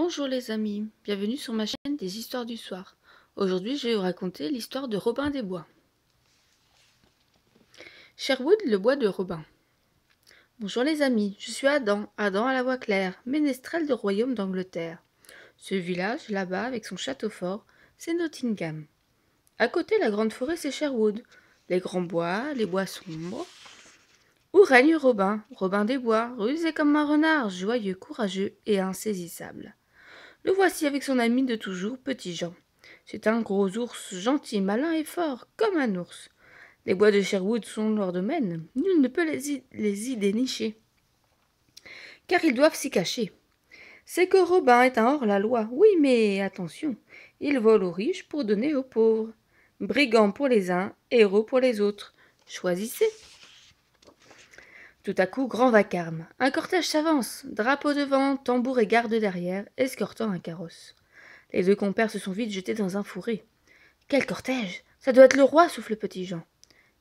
Bonjour les amis, bienvenue sur ma chaîne des histoires du soir. Aujourd'hui je vais vous raconter l'histoire de Robin des Bois. Sherwood, le bois de Robin. Bonjour les amis, je suis Adam, Adam à la voix claire, ménestrel du royaume d'Angleterre. Ce village, là-bas, avec son château fort, c'est Nottingham. À côté, la grande forêt, c'est Sherwood. Les grands bois, les bois sombres. Où règne Robin, Robin des bois, rusé comme un renard, joyeux, courageux et insaisissable le voici avec son ami de toujours, Petit Jean. C'est un gros ours gentil, malin et fort, comme un ours. Les bois de Sherwood sont leur domaine, nul ne peut les, y dénicher, car ils doivent s'y cacher. C'est que Robin est un hors-la-loi, oui, mais attention, il vole aux riches pour donner aux pauvres, Brigands pour les uns, héros pour les autres. Choisissez. Tout à coup, grand vacarme. Un cortège s'avance, drapeau devant, tambour et garde derrière, escortant un carrosse. Les deux compères se sont vite jetés dans un fourré. Quel cortège Ça doit être le roi, souffle petit Jean.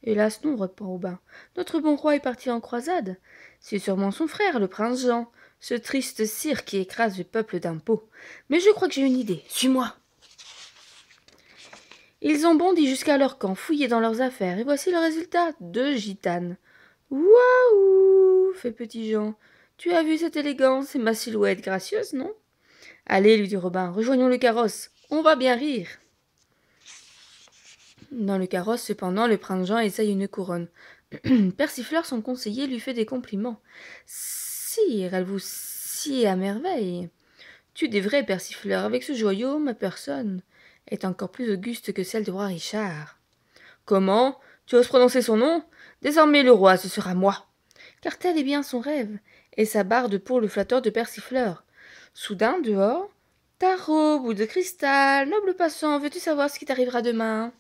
Hélas non, reprend Aubin. Notre bon roi est parti en croisade. C'est sûrement son frère, le prince Jean, ce triste sire qui écrase le peuple d'impôts. Mais je crois que j'ai une idée. Suis-moi. Ils ont bondi jusqu'à leur camp, fouillé dans leurs affaires, et voici le résultat. Deux gitanes. Waouh fait Petit Jean. Tu as vu cette élégance et ma silhouette gracieuse, non Allez, lui dit Robin, rejoignons le carrosse. On va bien rire. Dans le carrosse, cependant, le prince Jean essaye une couronne. Persifleur, son conseiller, lui fait des compliments. Sire, elle vous scie à merveille. Tu des vrais, Persifleur, avec ce joyau, ma personne est encore plus auguste que celle du roi Richard. Comment Tu oses prononcer son nom Désormais le roi, ce sera moi. Car tel est bien son rêve, et sa de pour le flatteur de persifleur. Soudain, dehors, Tarot, bout de cristal, noble passant, veux-tu savoir ce qui t'arrivera demain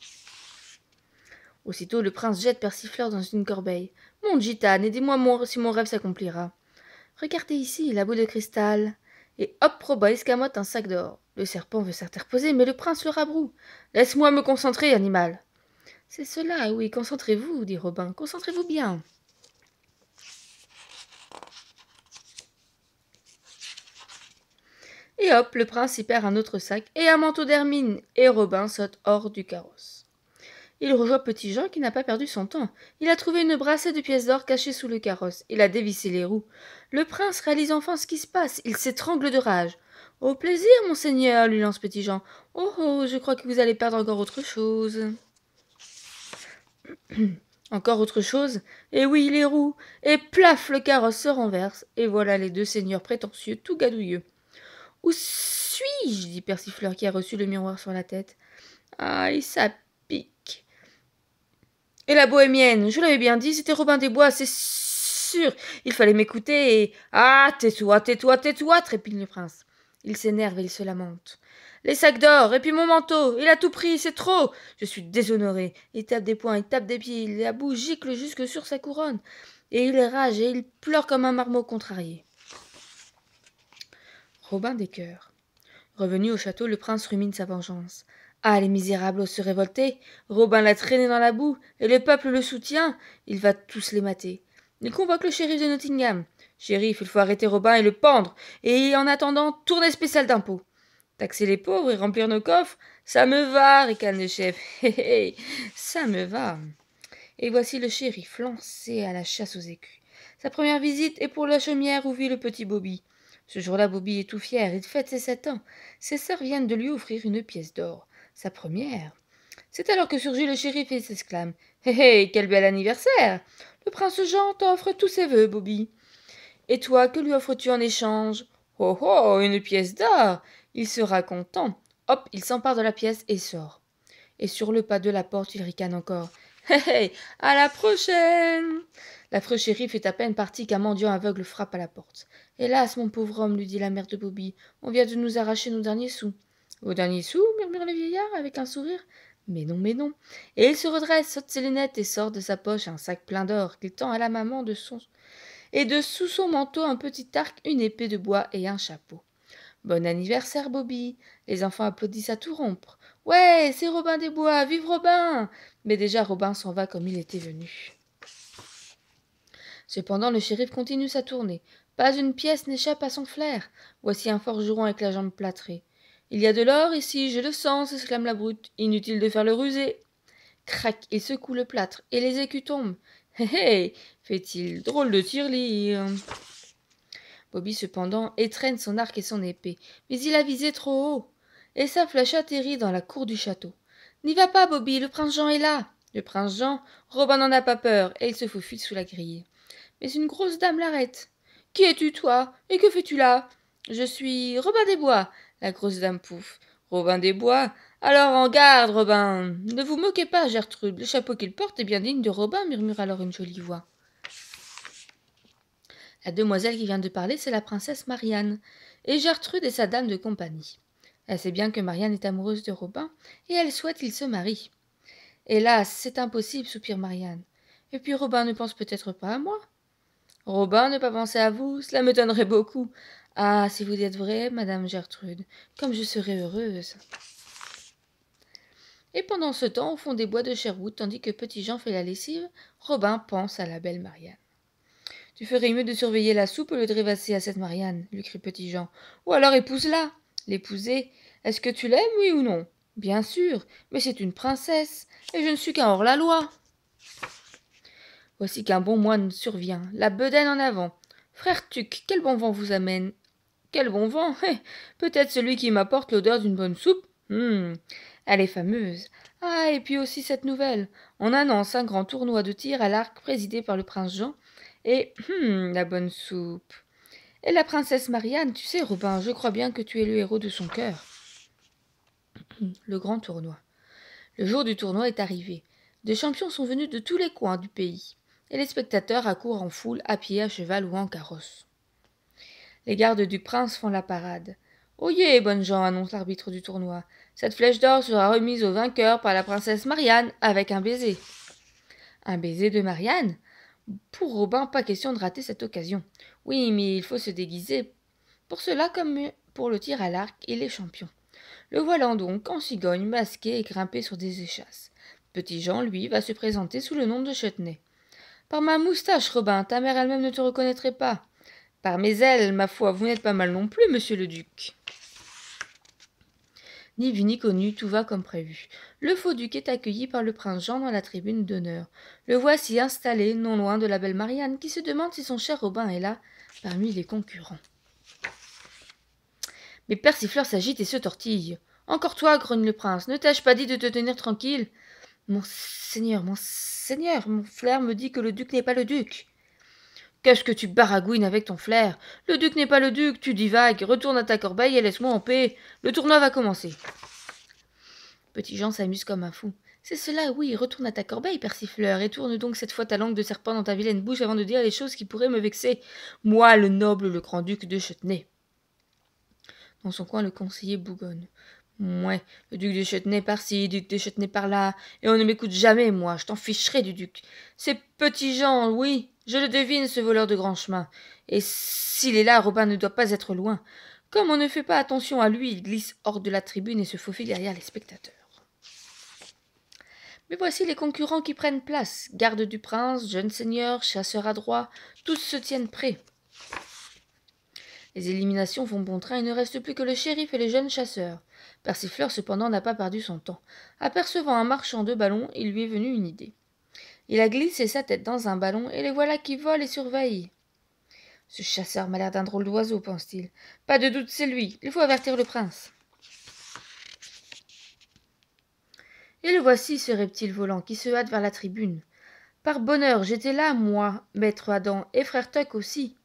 Aussitôt, le prince jette persifleur dans une corbeille. Mon gitane, aidez-moi si mon rêve s'accomplira. Regardez ici, la boule de cristal. Et hop, proba escamote un sac d'or. Le serpent veut s'interposer, mais le prince le rabroue. Laisse-moi me concentrer, animal. C'est cela, oui, concentrez-vous, dit Robin, concentrez-vous bien. Et hop, le prince y perd un autre sac et un manteau d'hermine, et Robin saute hors du carrosse. Il rejoint Petit Jean qui n'a pas perdu son temps. Il a trouvé une brassée de pièces d'or cachée sous le carrosse. Il a dévissé les roues. Le prince réalise enfin ce qui se passe. Il s'étrangle de rage. Au plaisir, monseigneur, lui lance Petit Jean. Oh oh, je crois que vous allez perdre encore autre chose. Encore autre chose Et eh oui, les roues Et plaf, le carrosse se renverse, et voilà les deux seigneurs prétentieux tout gadouilleux. Où suis-je dit Persifleur qui a reçu le miroir sur la tête. Ah, il ça pique Et la bohémienne Je l'avais bien dit, c'était Robin des Bois, c'est sûr Il fallait m'écouter et. Ah, tais-toi, tais-toi, tais-toi trépigne le prince. Il s'énerve et il se lamente. Les sacs d'or, et puis mon manteau. Il a tout pris, c'est trop. Je suis déshonoré. Il tape des poings, il tape des pieds, il la boue gicle jusque sur sa couronne. Et il rage et il pleure comme un marmot contrarié. Robin des Cœurs. Revenu au château, le prince rumine sa vengeance. Ah, les misérables se révolter. Robin l'a traîné dans la boue, et le peuple le soutient. Il va tous les mater. Il convoque le shérif de Nottingham. Shérif, il faut arrêter Robin et le pendre, et en attendant, tourner spécial d'impôts. Taxer les pauvres et remplir nos coffres, ça me va, ricane le chef. Hé hé, ça me va. Et voici le shérif lancé à la chasse aux écus. Sa première visite est pour la chaumière où vit le petit Bobby. Ce jour-là, Bobby est tout fier, il fête ses sept ans. Ses sœurs viennent de lui offrir une pièce d'or, sa première. C'est alors que surgit le shérif et s'exclame Hé hé, quel bel anniversaire Le prince Jean t'offre tous ses vœux, Bobby. Et toi, que lui offres-tu en échange Oh oh, une pièce d'or il sera content. Hop, il s'empare de la pièce et sort. Et sur le pas de la porte, il ricane encore. Hé hé, à la prochaine L'affreux shérif est à peine partie qu'un mendiant aveugle frappe à la porte. Hélas, mon pauvre homme, lui dit la mère de Bobby, on vient de nous arracher nos derniers sous. Vos derniers sous murmure le vieillard avec un sourire. Mais non, mais non. Et il se redresse, saute ses lunettes et sort de sa poche un sac plein d'or qu'il tend à la maman de son. Et de sous son manteau un petit arc, une épée de bois et un chapeau. Bon anniversaire, Bobby Les enfants applaudissent à tout rompre. Ouais, c'est Robin des Bois Vive Robin Mais déjà, Robin s'en va comme il était venu. Cependant, le shérif continue sa tournée. Pas une pièce n'échappe à son flair. Voici un forgeron avec la jambe plâtrée. Il y a de l'or ici, je le sens, s'exclame la brute. Inutile de faire le rusé. Crac, il secoue le plâtre, et les écus tombent. Hé hé fait-il, drôle de tirelire. Bobby, cependant, étreigne son arc et son épée, mais il a visé trop haut, et sa flèche atterrit dans la cour du château. N'y va pas, Bobby, le prince Jean est là. Le prince Jean, Robin n'en a pas peur, et il se faufile sous la grille. Mais une grosse dame l'arrête. Qui es-tu, toi Et que fais-tu là Je suis Robin des Bois, la grosse dame pouffe. Robin des Bois Alors en garde, Robin Ne vous moquez pas, Gertrude, le chapeau qu'il porte est bien digne de Robin, murmure alors une jolie voix. La demoiselle qui vient de parler, c'est la princesse Marianne, et Gertrude est sa dame de compagnie. Elle sait bien que Marianne est amoureuse de Robin, et elle souhaite qu'il se marie. Hélas, c'est impossible, soupire Marianne. Et puis Robin ne pense peut-être pas à moi. Robin ne pas penser à vous, cela m'étonnerait beaucoup. Ah, si vous êtes vraie, Madame Gertrude, comme je serais heureuse. Et pendant ce temps, au fond des bois de Sherwood, tandis que Petit Jean fait la lessive, Robin pense à la belle Marianne. Tu ferais mieux de surveiller la soupe et le de à cette Marianne, lui crie Petit Jean. Ou alors épouse-la. L'épouser. Est-ce que tu l'aimes, oui ou non Bien sûr, mais c'est une princesse, et je ne suis qu'un hors-la-loi. Voici qu'un bon moine survient, la bedaine en avant. Frère Tuc, quel bon vent vous amène Quel bon vent eh, Peut-être celui qui m'apporte l'odeur d'une bonne soupe Hum. Elle est fameuse. Ah, et puis aussi cette nouvelle. On annonce un grand tournoi de tir à l'arc présidé par le prince Jean, et hmm, la bonne soupe. Et la princesse Marianne, tu sais, Robin, je crois bien que tu es le héros de son cœur. Le grand tournoi. Le jour du tournoi est arrivé. Des champions sont venus de tous les coins du pays, et les spectateurs accourent en foule, à pied, à cheval ou en carrosse. Les gardes du prince font la parade. Oyez, bonnes gens, annonce l'arbitre du tournoi. Cette flèche d'or sera remise au vainqueur par la princesse Marianne avec un baiser. Un baiser de Marianne pour Robin, pas question de rater cette occasion. Oui, mais il faut se déguiser. Pour cela, comme pour le tir à l'arc, et les champions. Le voilà donc en cigogne, masqué et grimpé sur des échasses. Petit Jean, lui, va se présenter sous le nom de Chutney. Par ma moustache, Robin, ta mère elle-même ne te reconnaîtrait pas. Par mes ailes, ma foi, vous n'êtes pas mal non plus, monsieur le duc. Ni vu ni connu, tout va comme prévu. Le faux duc est accueilli par le prince Jean dans la tribune d'honneur. Le voici installé, non loin de la belle Marianne, qui se demande si son cher Robin est là, parmi les concurrents. Mais Persifleur s'agite et se tortille. Encore toi, grogne le prince, ne t'ai-je pas dit de te tenir tranquille Mon seigneur, mon seigneur, mon flair me dit que le duc n'est pas le duc. Qu'est-ce que tu baragouines avec ton flair. Le duc n'est pas le duc, tu divagues, retourne à ta corbeille et laisse-moi en paix. Le tournoi va commencer. Petit Jean s'amuse comme un fou. C'est cela, oui, retourne à ta corbeille, persifleur, et tourne donc cette fois ta langue de serpent dans ta vilaine bouche avant de dire les choses qui pourraient me vexer. Moi, le noble, le grand-duc de Chetenay. Dans son coin, le conseiller bougonne. Mouais, le duc de Chetenay par-ci, duc de Chetenay par-là, et on ne m'écoute jamais, moi, je t'en ficherai du duc. C'est petit Jean, oui, je le devine, ce voleur de grand chemin. Et s'il est là, Robin ne doit pas être loin. Comme on ne fait pas attention à lui, il glisse hors de la tribune et se faufile derrière les spectateurs. Mais voici les concurrents qui prennent place. Garde du prince, jeune seigneur, chasseur adroit, tous se tiennent prêts. Les éliminations font bon train, il ne reste plus que le shérif et les jeunes chasseurs. Persifleur cependant n'a pas perdu son temps. Apercevant un marchand de ballons, il lui est venu une idée. Il a glissé sa tête dans un ballon et les voilà qui volent et surveillent. Ce chasseur m'a l'air d'un drôle d'oiseau, pense-t-il. Pas de doute, c'est lui. Il faut avertir le prince. Et le voici, ce reptile volant, qui se hâte vers la tribune. Par bonheur, j'étais là, moi, maître Adam, et frère Tuck aussi.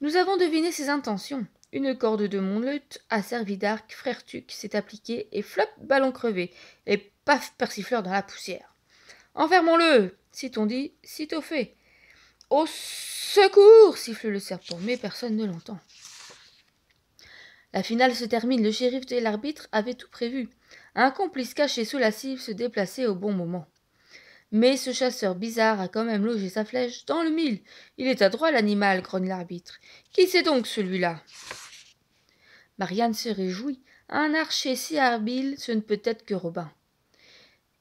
Nous avons deviné ses intentions. Une corde de mon lutte a servi d'arc, frère Tuck s'est appliqué, et flop, ballon crevé, et paf, persifleur dans la poussière. Enfermons-le Sitôt dit, sitôt fait. Au secours siffle le serpent, mais personne ne l'entend. La finale se termine. Le shérif et l'arbitre avaient tout prévu. Un complice caché sous la cible se déplaçait au bon moment. Mais ce chasseur bizarre a quand même logé sa flèche dans le mille. Il est droit l'animal, grogne l'arbitre. Qui c'est donc celui-là Marianne se réjouit. Un archer si habile, ce ne peut être que Robin.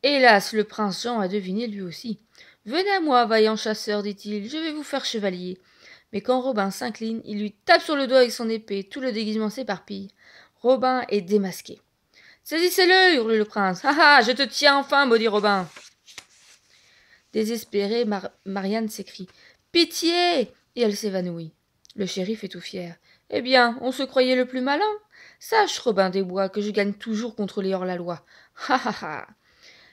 Hélas, le prince Jean a deviné lui aussi. Venez à moi, vaillant chasseur, dit-il, je vais vous faire chevalier. Mais quand Robin s'incline, il lui tape sur le doigt avec son épée, tout le déguisement s'éparpille. Robin est démasqué. Saisissez-le, hurle le prince. Ha ah, ah, ha je te tiens enfin, maudit Robin. Désespérée, Marianne s'écrie Pitié Et elle s'évanouit. Le shérif est tout fier. Eh bien, on se croyait le plus malin. Sache, Robin des Bois, que je gagne toujours contre les hors-la-loi. Ha ha ha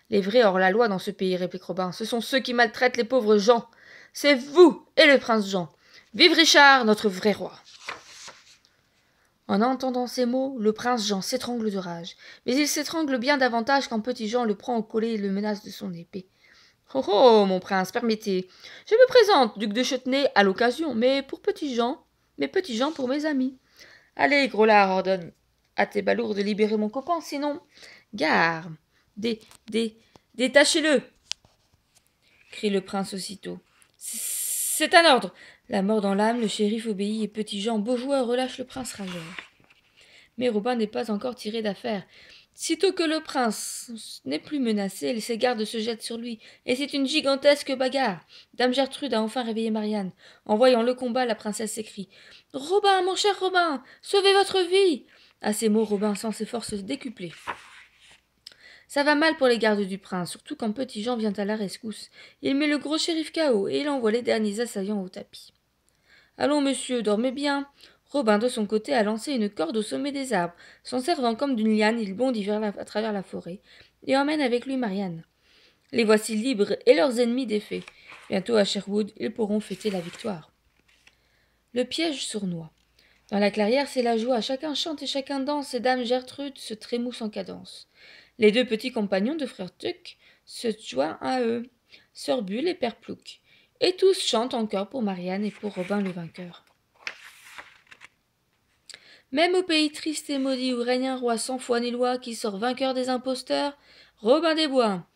les vrais hors-la-loi dans ce pays, réplique Robin, ce sont ceux qui maltraitent les pauvres gens. C'est vous et le prince Jean. Vive Richard, notre vrai roi. En entendant ces mots, le prince Jean s'étrangle de rage, mais il s'étrangle bien davantage quand petit Jean le prend au collet et le menace de son épée. Oh oh, mon prince, permettez. Je me présente, duc de Châtenay, à l'occasion, mais pour petit Jean, mais petit Jean pour mes amis. Allez, gros lard, ordonne à tes balours de libérer mon copain, sinon. Gare dé, dé, détachez-le crie le prince aussitôt. C'est un ordre La mort dans l'âme, le shérif obéit et Petit Jean, beau joueur, relâche le prince rageur. Mais Robin n'est pas encore tiré d'affaire. Sitôt que le prince n'est plus menacé, ses gardes se jettent sur lui, et c'est une gigantesque bagarre. Dame Gertrude a enfin réveillé Marianne. En voyant le combat, la princesse s'écrie. Robin, mon cher Robin, sauvez votre vie. À ces mots, Robin sent ses forces décuplées. Ça va mal pour les gardes du prince, surtout quand Petit Jean vient à la rescousse. Il met le gros shérif KO et il envoie les derniers assaillants au tapis. Allons, monsieur, dormez bien. Robin, de son côté, a lancé une corde au sommet des arbres. S'en servant comme d'une liane, il bondit vers à travers la forêt et emmène avec lui Marianne. Les voici libres et leurs ennemis défaits. Bientôt à Sherwood, ils pourront fêter la victoire. Le piège sournois. Dans la clairière, c'est la joie. Chacun chante et chacun danse. Et Dame Gertrude se trémousse en cadence. Les deux petits compagnons de Frère Tuck se joignent à eux, Sœur Bulle et Père Plouc, et tous chantent encore pour Marianne et pour Robin le vainqueur. Même au pays triste et maudit où règne un roi sans foi ni loi qui sort vainqueur des imposteurs, Robin des Bois.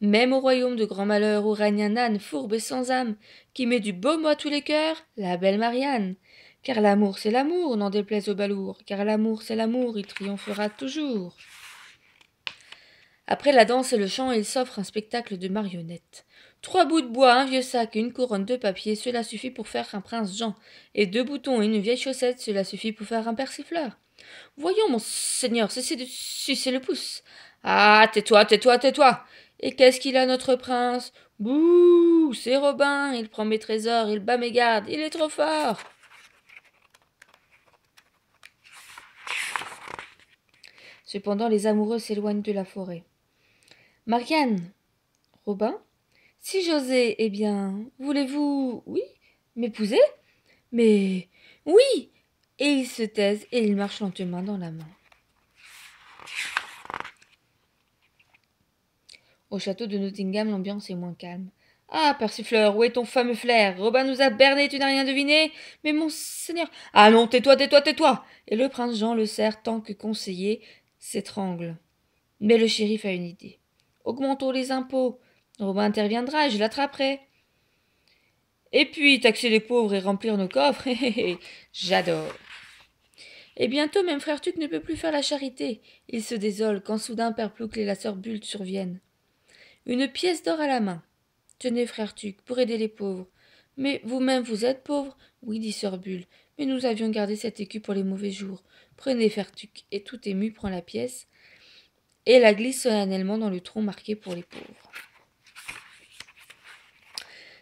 Même au royaume de grand malheur où règne un âne fourbe et sans âme qui met du beau mot à tous les cœurs, la belle Marianne. Car l'amour c'est l'amour, n'en déplaise au balour, car l'amour c'est l'amour, il triomphera toujours. Après la danse et le chant, il s'offre un spectacle de marionnettes. Trois bouts de bois, un vieux sac une couronne de papier, cela suffit pour faire un prince Jean. Et deux boutons et une vieille chaussette, cela suffit pour faire un persifleur. Voyons, mon seigneur, cessez de sucer le pouce. Ah, tais-toi, tais-toi, tais-toi. Et qu'est-ce qu'il a, notre prince Bouh, c'est Robin, il prend mes trésors, il bat mes gardes, il est trop fort. Cependant, les amoureux s'éloignent de la forêt. Marianne Robin Si j'osais, eh bien, voulez-vous, oui, m'épouser Mais oui Et il se taise et il marche lentement dans la main. Au château de Nottingham, l'ambiance est moins calme. Ah, persifleur, où est ton fameux flair Robin nous a bernés, tu n'as rien deviné Mais mon seigneur Ah non, tais-toi, tais-toi, tais-toi Et le prince Jean le serre tant que conseiller s'étrangle. Mais le shérif a une idée augmentons les impôts. Robin interviendra et je l'attraperai. Et puis, taxer les pauvres et remplir nos coffres, j'adore. Et bientôt, même frère Tuc ne peut plus faire la charité. Il se désole quand soudain Père Plouc et la sœur Bulle surviennent. Une pièce d'or à la main. Tenez, frère Tuc, pour aider les pauvres. Mais vous-même, vous êtes pauvre Oui, dit sœur Bulle. Mais nous avions gardé cet écu pour les mauvais jours. Prenez, frère Tuc. Et tout ému prend la pièce et la glisse solennellement dans le tronc marqué pour les pauvres.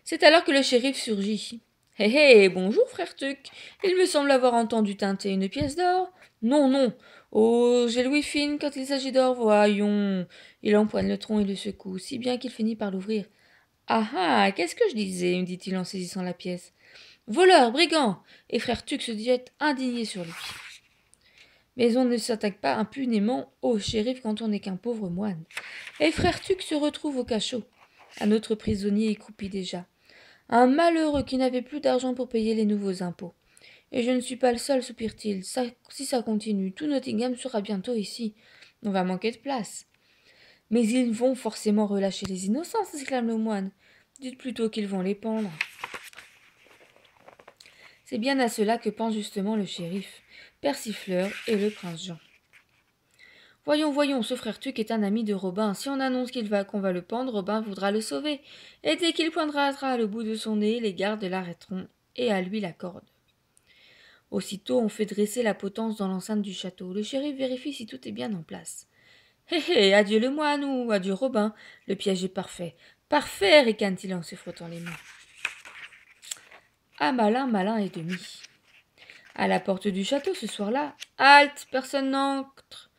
C'est alors que le shérif surgit. Hé hé, bonjour, frère Tuck Il me semble avoir entendu teinter une pièce d'or. Non, non. Oh, j'ai Louis fine quand il s'agit d'or, voyons. Il empoigne le tronc et le secoue, si bien qu'il finit par l'ouvrir. Ah ah, qu'est-ce que je disais me dit-il en saisissant la pièce. Voleur, brigand Et frère Tuck se jette indigné sur lui mais on ne s'attaque pas impunément au shérif quand on n'est qu'un pauvre moine. Et eh, frère Tuc se retrouve au cachot. Un autre prisonnier est coupé déjà. Un malheureux qui n'avait plus d'argent pour payer les nouveaux impôts. Et je ne suis pas le seul, soupire-t-il. si ça continue, tout Nottingham sera bientôt ici. On va manquer de place. Mais ils vont forcément relâcher les innocents, s'exclame le moine. Dites plutôt qu'ils vont les pendre. C'est bien à cela que pense justement le shérif. Persifleur et le prince Jean. Voyons, voyons, ce frère Tuc est un ami de Robin. Si on annonce qu'il va qu'on va le pendre, Robin voudra le sauver. Et dès qu'il poindra le bout de son nez, les gardes l'arrêteront et à lui la corde. Aussitôt, on fait dresser la potence dans l'enceinte du château. Le shérif vérifie si tout est bien en place. Hé hé, adieu le moine nous adieu Robin. Le piège est parfait. Parfait, ricane-t-il en se frottant les mains. Ah, malin, malin et demi à la porte du château ce soir-là. Halte, personne n'entre.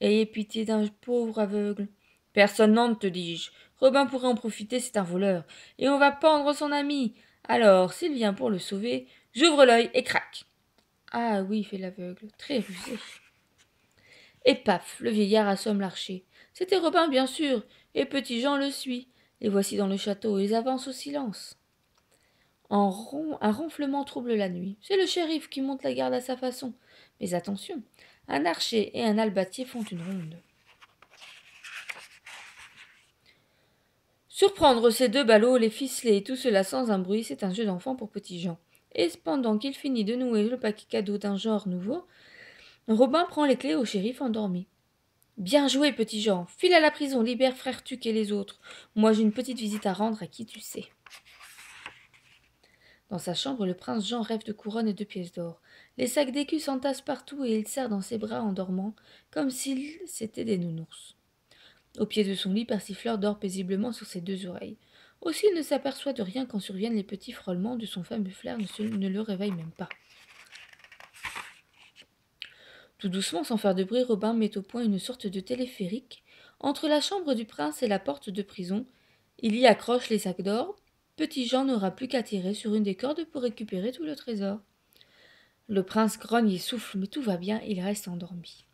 Ayez pitié d'un pauvre aveugle. Personne n'entre, te dis-je. Robin pourrait en profiter, c'est un voleur. Et on va pendre son ami. Alors, s'il vient pour le sauver, j'ouvre l'œil et craque. Ah oui, fait l'aveugle, très rusé. Et paf, le vieillard assomme l'archer. C'était Robin, bien sûr, et Petit Jean le suit. Les voici dans le château, ils avancent au silence un ronflement trouble la nuit. C'est le shérif qui monte la garde à sa façon. Mais attention, un archer et un albatier font une ronde. Surprendre ces deux ballots, les ficeler et tout cela sans un bruit, c'est un jeu d'enfant pour petit Jean. Et pendant qu'il finit de nouer le paquet cadeau d'un genre nouveau, Robin prend les clés au shérif endormi. Bien joué, petit Jean. File à la prison, libère frère Tuc et les autres. Moi, j'ai une petite visite à rendre à qui tu sais. Dans sa chambre, le prince Jean rêve de couronnes et de pièces d'or. Les sacs d'écus s'entassent partout et il serre dans ses bras en dormant, comme s'ils c'était des nounours. Au pied de son lit, Persifleur dort paisiblement sur ses deux oreilles. Aussi, il ne s'aperçoit de rien quand surviennent les petits frôlements de son fameux flair ne le réveille même pas. Tout doucement, sans faire de bruit, Robin met au point une sorte de téléphérique. Entre la chambre du prince et la porte de prison, il y accroche les sacs d'or, Petit Jean n'aura plus qu'à tirer sur une des cordes pour récupérer tout le trésor. Le prince grogne et souffle, mais tout va bien, il reste endormi.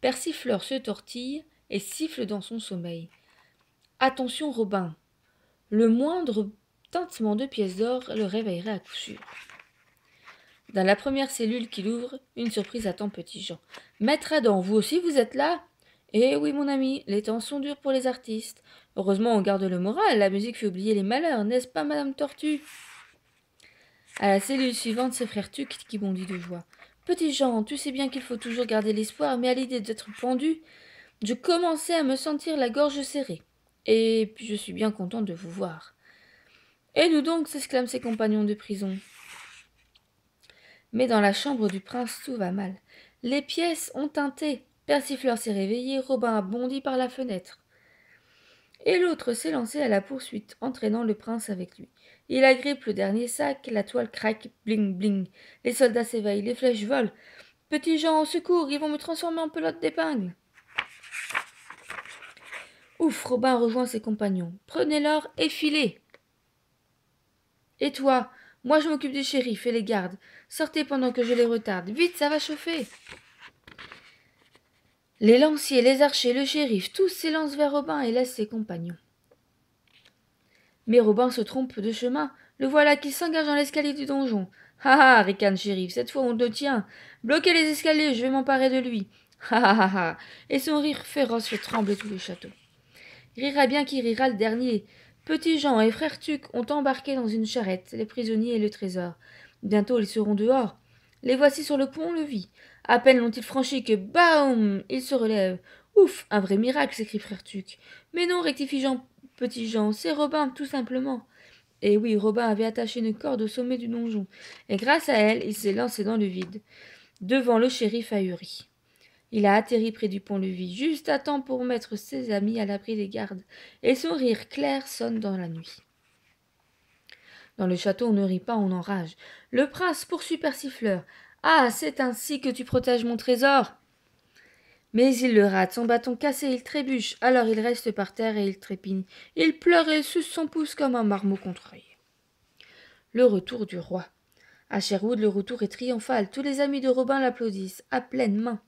Persifleur se tortille et siffle dans son sommeil. Attention, Robin. Le moindre tintement de pièces d'or le réveillerait à coup sûr. Dans la première cellule qu'il ouvre, une surprise attend Petit Jean. Maître Adam, vous aussi vous êtes là Eh oui, mon ami, les temps sont durs pour les artistes. Heureusement, on garde le moral, la musique fait oublier les malheurs, n'est-ce pas, Madame Tortue À la cellule suivante, frères Tuc qui bondit de joie. Petit Jean, tu sais bien qu'il faut toujours garder l'espoir, mais à l'idée d'être pendu, je commençais à me sentir la gorge serrée. Et puis je suis bien content de vous voir. Et nous donc s'exclament ses compagnons de prison. Mais dans la chambre du prince, tout va mal. Les pièces ont teinté. Persifleur s'est réveillé, Robin a bondi par la fenêtre et l'autre s'est lancé à la poursuite, entraînant le prince avec lui. Il agrippe le dernier sac, la toile craque, bling bling. Les soldats s'éveillent, les flèches volent. Petits gens, au secours, ils vont me transformer en pelote d'épingle. Ouf, Robin rejoint ses compagnons. Prenez l'or et filez. Et toi Moi je m'occupe du shérif et les gardes. Sortez pendant que je les retarde. Vite, ça va chauffer. Les lanciers, les archers, le shérif, tous s'élancent vers Robin et laissent ses compagnons. Mais Robin se trompe de chemin. Le voilà qui s'engage dans l'escalier du donjon. Ha ha !» ricane shérif, cette fois on te tient. Bloquez les escaliers, je vais m'emparer de lui. Ha ha ha !» Et son rire féroce fait trembler tout le château. Rira bien qui rira le dernier. Petit Jean et frère Tuc ont embarqué dans une charrette les prisonniers et le trésor. Bientôt ils seront dehors. Les voici sur le pont-levis. À peine l'ont-ils franchi que BAUM Ils se relèvent. Ouf Un vrai miracle s'écrit Frère Tuc. Mais non, rectifie Jean, petit Jean, c'est Robin, tout simplement. Et eh oui, Robin avait attaché une corde au sommet du donjon, et grâce à elle, il s'est lancé dans le vide, devant le shérif ahuri. Il a atterri près du pont-levis, juste à temps pour mettre ses amis à l'abri des gardes, et son rire clair sonne dans la nuit. Dans le château, on ne rit pas, on enrage. Le prince poursuit Persifleur. Ah, c'est ainsi que tu protèges mon trésor Mais il le rate, son bâton cassé, il trébuche. Alors il reste par terre et il trépigne. Il pleure et suce son pouce comme un marmot contrôlé. Le retour du roi. À Sherwood, le retour est triomphal. Tous les amis de Robin l'applaudissent, à pleine main.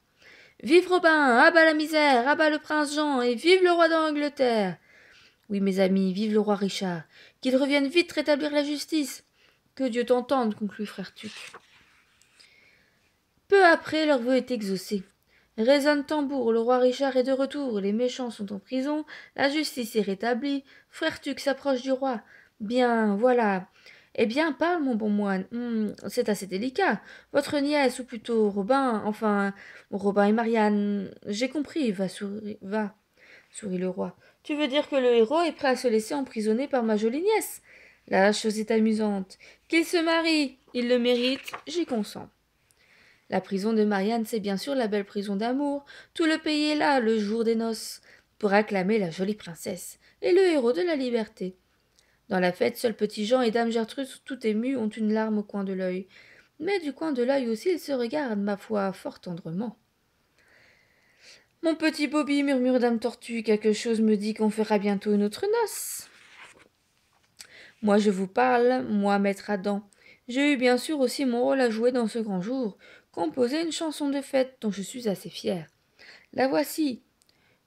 Vive Robin, à bas la misère, Abat le prince Jean, et vive le roi d'Angleterre oui, mes amis, vive le roi Richard. Qu'il revienne vite rétablir la justice. Que Dieu t'entende, conclut frère Tuc. Peu après, leur vœu est exaucé. Résonne tambour, le roi Richard est de retour, les méchants sont en prison, la justice est rétablie, frère Tuc s'approche du roi. Bien, voilà. Eh bien, parle, mon bon moine. Hmm, c'est assez délicat. Votre nièce, ou plutôt Robin, enfin, Robin et Marianne, j'ai compris, va, sourire, va sourit le roi. Tu veux dire que le héros est prêt à se laisser emprisonner par ma jolie nièce La chose est amusante. Qu'il se marie Il le mérite, j'y consens. La prison de Marianne, c'est bien sûr la belle prison d'amour. Tout le pays est là, le jour des noces, pour acclamer la jolie princesse et le héros de la liberté. Dans la fête, seul petit Jean et dame Gertrude, tout émus, ont une larme au coin de l'œil. Mais du coin de l'œil aussi, ils se regardent, ma foi, fort tendrement. Mon petit Bobby, murmure Dame Tortue, quelque chose me dit qu'on fera bientôt une autre noce. Moi je vous parle, moi maître Adam. J'ai eu bien sûr aussi mon rôle à jouer dans ce grand jour, composer une chanson de fête dont je suis assez fière. »« La voici.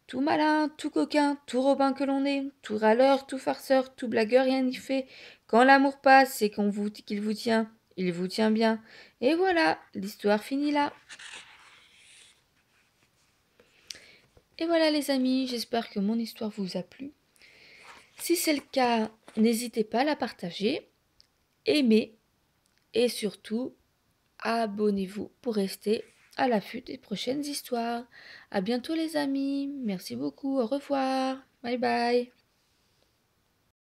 Tout malin, tout coquin, tout robin que l'on est, tout râleur, tout farceur, tout blagueur, rien n'y fait. Quand l'amour passe et qu'on vous, qu'il vous tient, il vous tient bien. Et voilà, l'histoire finit là. Et voilà les amis, j'espère que mon histoire vous a plu. Si c'est le cas, n'hésitez pas à la partager, aimez et surtout abonnez-vous pour rester à l'affût des prochaines histoires. A bientôt les amis, merci beaucoup, au revoir, bye bye.